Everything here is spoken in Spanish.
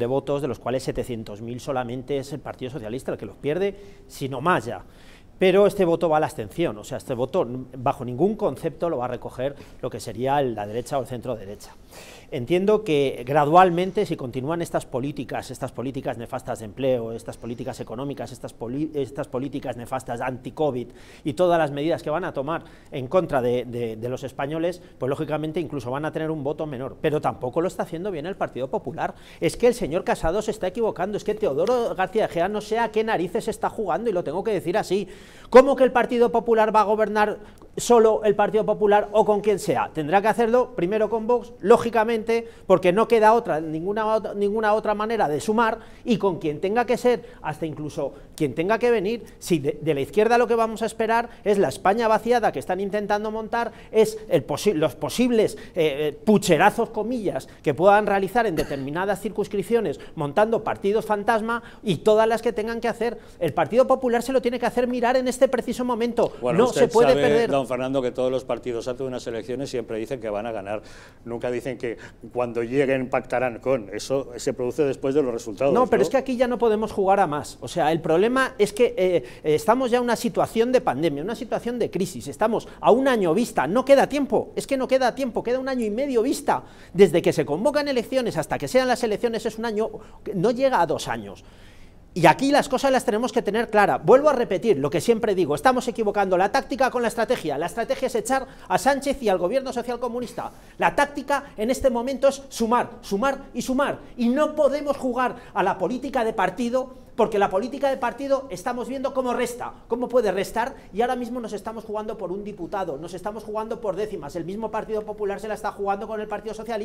de votos, de los cuales 700.000 solamente es el Partido Socialista el que los pierde, sino más ya. Pero este voto va a la abstención, o sea, este voto bajo ningún concepto lo va a recoger lo que sería la derecha o el centro derecha. Entiendo que gradualmente, si continúan estas políticas, estas políticas nefastas de empleo, estas políticas económicas, estas, estas políticas nefastas anti-COVID y todas las medidas que van a tomar en contra de, los españoles, pues lógicamente incluso van a tener un voto menor. Pero tampoco lo está haciendo bien el Partido Popular. Es que el señor Casado se está equivocando, es que Teodoro García Gea no sé a qué narices está jugando y lo tengo que decir así. ¿Cómo que el Partido Popular va a gobernar solo el Partido Popular o con quien sea. Tendrá que hacerlo primero con Vox, lógicamente, porque no queda otra, ninguna, ninguna otra manera de sumar y con quien tenga que ser, hasta incluso quien tenga que venir, si de, la izquierda lo que vamos a esperar es la España vaciada que están intentando montar, es el los posibles eh, eh, pucherazos, comillas, que puedan realizar en determinadas circunscripciones montando partidos fantasma y todas las que tengan que hacer. El Partido Popular se lo tiene que hacer mirar en este preciso momento. no se puede perder. Fernando que todos los partidos antes de unas elecciones siempre dicen que van a ganar, nunca dicen que cuando lleguen pactarán con, eso se produce después de los resultados. No, pero es que aquí ya no podemos jugar a más, o sea, el problema es que eh, eh, estamos ya en una situación de pandemia, una situación de crisis, estamos a un año vista, no queda tiempo, es que no queda tiempo, queda un año y medio vista, desde que se convocan elecciones hasta que sean las elecciones es un año, no llega a dos años. Y aquí las cosas las tenemos que tener claras. Vuelvo a repetir lo que siempre digo, estamos equivocando la táctica con la estrategia. La estrategia es echar a Sánchez y al gobierno social comunista. La táctica en este momento es sumar, sumar y sumar. Y no podemos jugar a la política de partido porque la política de partido estamos viendo cómo resta, cómo puede restar, y ahora mismo nos estamos jugando por un diputado, nos estamos jugando por décimas. El mismo Partido Popular se la está jugando con el Partido Socialista.